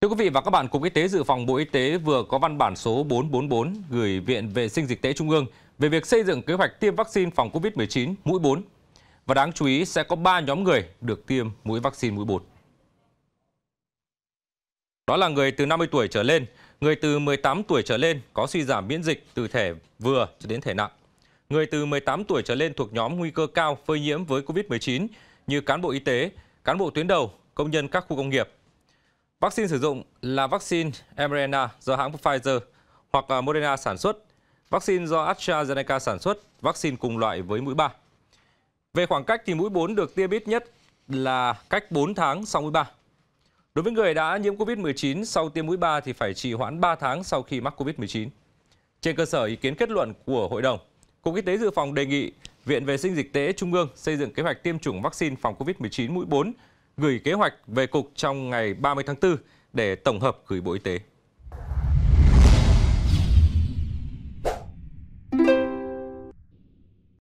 Thưa quý vị và các bạn, Cục Y tế Dự phòng Bộ Y tế vừa có văn bản số 444 gửi Viện Vệ sinh Dịch tễ Trung ương về việc xây dựng kế hoạch tiêm vaccine phòng COVID-19 mũi 4. Và đáng chú ý sẽ có 3 nhóm người được tiêm mũi vaccine mũi 4. Đó là người từ 50 tuổi trở lên, người từ 18 tuổi trở lên có suy giảm miễn dịch từ thể vừa cho đến thể nặng. Người từ 18 tuổi trở lên thuộc nhóm nguy cơ cao phơi nhiễm với COVID-19 như cán bộ y tế, cán bộ tuyến đầu, công nhân các khu công nghiệp, Vaccine sử dụng là vaccine mRNA do hãng Pfizer hoặc Moderna sản xuất, vaccine do AstraZeneca sản xuất, vaccine cùng loại với mũi 3. Về khoảng cách thì mũi 4 được tiêm ít nhất là cách 4 tháng sau mũi 3. Đối với người đã nhiễm COVID-19 sau tiêm mũi 3 thì phải trì hoãn 3 tháng sau khi mắc COVID-19. Trên cơ sở ý kiến kết luận của Hội đồng, Cục Y tế Dự phòng đề nghị Viện Vệ sinh Dịch tễ Trung ương xây dựng kế hoạch tiêm chủng vaccine phòng COVID-19 mũi 4 gửi kế hoạch về Cục trong ngày 30 tháng 4 để tổng hợp gửi Bộ Y tế.